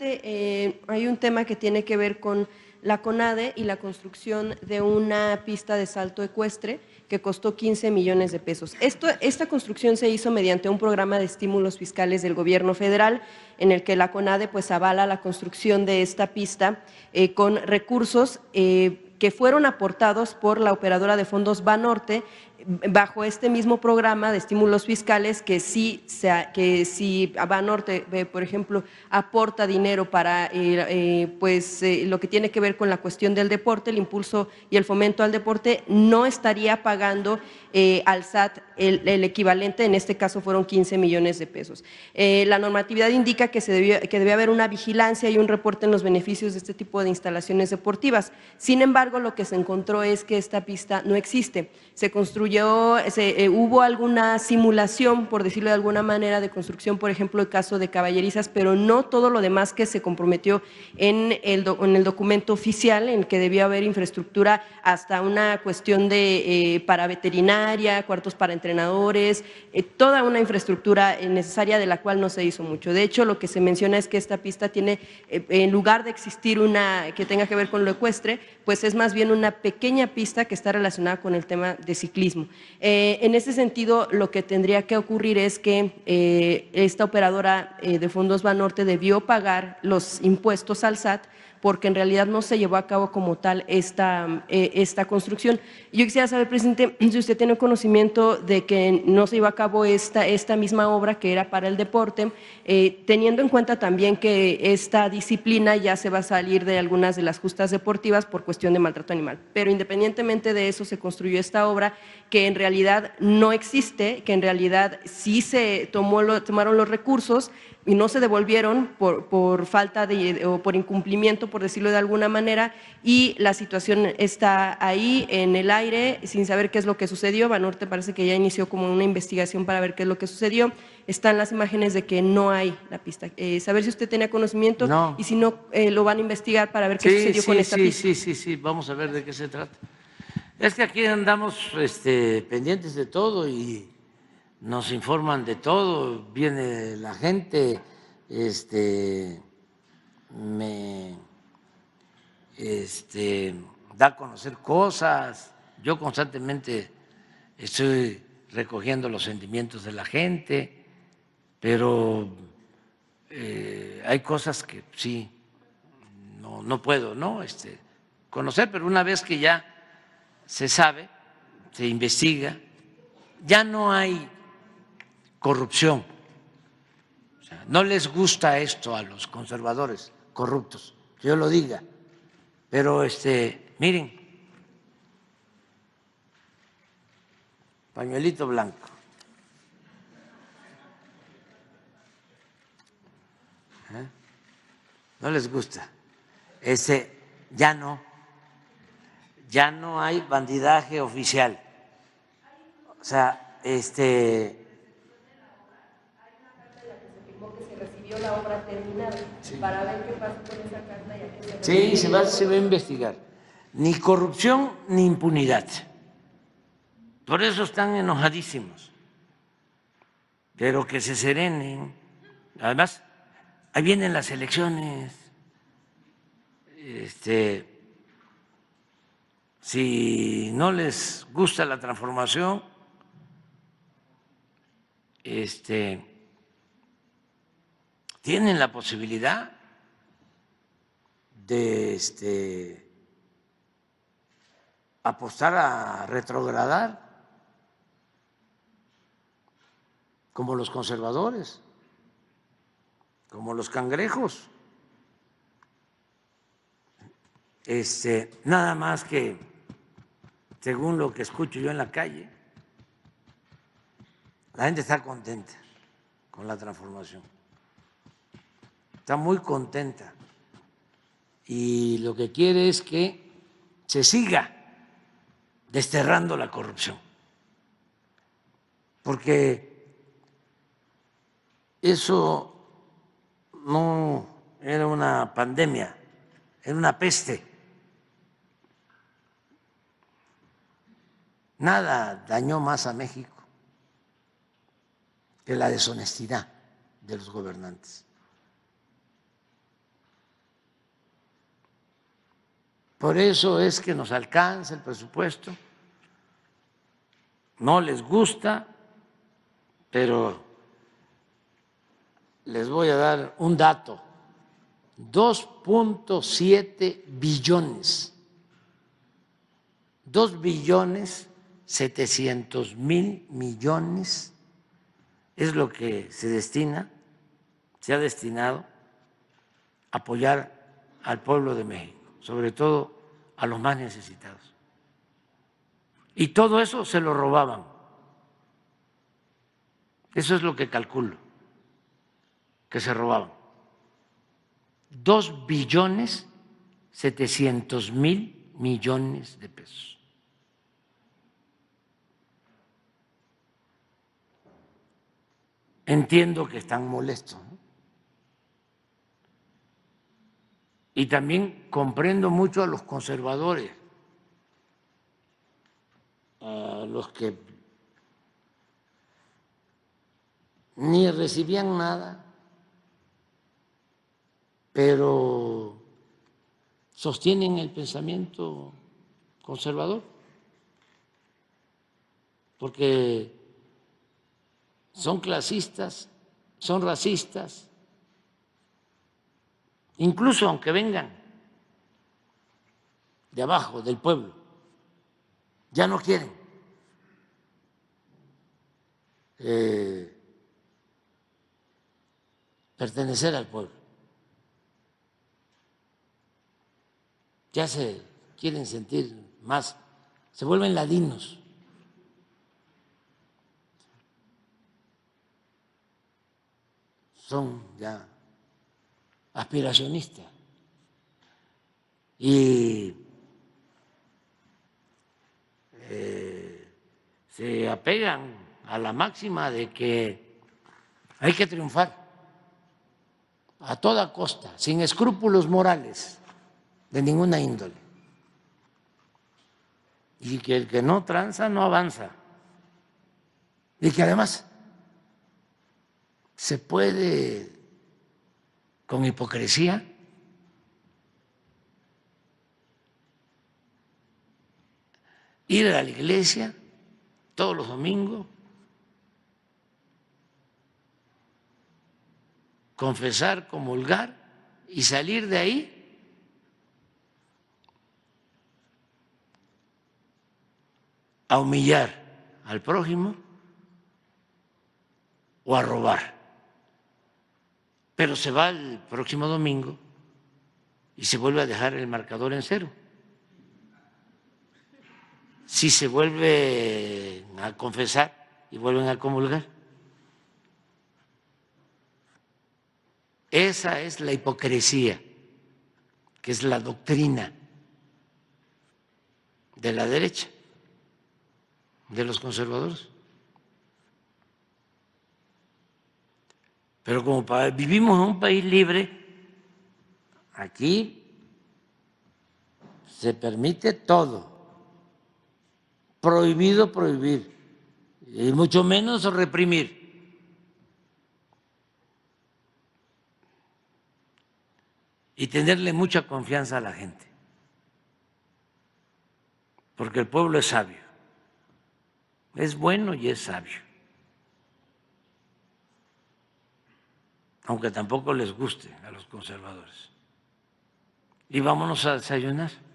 Eh, hay un tema que tiene que ver con la CONADE y la construcción de una pista de salto ecuestre que costó 15 millones de pesos. esta construcción se hizo mediante un programa de estímulos fiscales del gobierno federal en el que la CONADE pues avala la construcción de esta pista eh, con recursos eh, que fueron aportados por la operadora de fondos Banorte bajo este mismo programa de estímulos fiscales que si, que si Banorte, eh, por ejemplo, aporta dinero para eh, eh, pues, lo que tiene que ver con la cuestión del deporte, el impulso y el fomento al deporte, no estaría pagando al SAT el, equivalente, en este caso fueron 15 millones de pesos. la normatividad indica que, se que debe haber una vigilancia y un reporte en los beneficios de este tipo de instalaciones deportivas. Sin embargo, lo que se encontró es que esta pista no existe. Se construye eh, hubo alguna simulación, por decirlo de alguna manera, de construcción, por ejemplo, el caso de caballerizas, pero no todo lo demás que se comprometió en el, documento oficial, en que debía haber infraestructura hasta una cuestión de eh, para veterinaria, cuartos para entrenadores, eh, toda una infraestructura necesaria de la cual no se hizo mucho. De hecho, lo que se menciona es que esta pista tiene, en lugar de existir una que tenga que ver con lo ecuestre, pues es más bien una pequeña pista que está relacionada con el tema de ciclismo. Eh, en ese sentido, lo que tendría que ocurrir es que eh, esta operadora eh, de fondos Banorte debió pagar los impuestos al SAT porque en realidad no se llevó a cabo como tal esta, eh, esta construcción. Yo quisiera saber, presidente, si usted tiene conocimiento de que no se llevó a cabo esta, esta misma obra que era para el deporte, eh, teniendo en cuenta también que esta disciplina ya se va a salir de algunas de las justas deportivas por cuestión de maltrato animal. Pero independientemente de eso, se construyó esta obra que en realidad no existe, que en realidad sí se tomó, tomaron los recursos y no se devolvieron por, por, falta de, o por incumplimiento, por decirlo de alguna manera, y la situación está ahí en el aire sin saber qué es lo que sucedió. Banorte parece que ya inició como una investigación para ver qué es lo que sucedió. Están las imágenes de que no hay la pista. Eh, saber si usted tenía conocimiento y si no, eh, lo van a investigar para ver qué sucedió con esta pista. Sí, sí, sí, vamos a ver de qué se trata. Es que aquí andamos este, pendientes de todo y nos informan de todo, viene la gente, este, me este, da a conocer cosas, yo constantemente estoy recogiendo los sentimientos de la gente, pero eh, hay cosas que sí, no, no puedo, ¿no? Este, conocer, pero una vez que ya se sabe, se investiga, ya no hay corrupción. no les gusta esto a los conservadores corruptos, yo lo diga. Pero este, miren, pañuelito blanco. ¿Eh? No les gusta. Ese ya no. Ya no hay bandidaje oficial. O sea, este que se recibió la obra terminada para ver qué pasa con esa carta y Sí, se va, se va a investigar. Ni corrupción ni impunidad. Por eso están enojadísimos. Pero que se serenen. Además, ahí vienen las elecciones. Este, si no les gusta la transformación, este, tienen la posibilidad de este, apostar a retrogradar como los conservadores, como los cangrejos. Este, nada más que, según lo que escucho yo en la calle, la gente está contenta con la transformación está muy contenta y lo que quiere es que se siga desterrando la corrupción, porque eso no era una pandemia, era una peste. Nada dañó más a México que la deshonestidad de los gobernantes. Por eso es que nos alcanza el presupuesto. No les gusta, pero les voy a dar un dato. 2.7 billones. 2 billones 700 mil millones es lo que se destina, se ha destinado a apoyar al pueblo de México sobre todo a los más necesitados. Y todo eso se lo robaban. Eso es lo que calculo, que se robaban. Dos billones setecientos mil millones de pesos. Entiendo que están molestos, y también comprendo mucho a los conservadores, a los que ni recibían nada, pero sostienen el pensamiento conservador, porque son clasistas, son racistas, incluso aunque vengan de abajo, del pueblo, ya no quieren. Eh, pertenecer al pueblo. Ya se quieren sentir más, se vuelven ladinos. Son ya aspiracionista. Y eh, se apegan a la máxima de que hay que triunfar a toda costa, sin escrúpulos morales de ninguna índole. Y que el que no tranza no avanza. Y que además se puede con hipocresía? Ir a la iglesia todos los domingos, confesar, comulgar y salir de ahí a humillar al prójimo o a robar pero se va el próximo domingo y se vuelve a dejar el marcador en cero. Si se vuelve a confesar y vuelven a comulgar. Esa es la hipocresía, que es la doctrina de la derecha, de los conservadores. Pero como vivimos en un país libre, aquí se permite todo. Prohibido prohibir. Y mucho menos reprimir. Y tenerle mucha confianza a la gente. Porque el pueblo es sabio. Es bueno y es sabio. aunque tampoco les guste a los conservadores. Y vámonos a desayunar.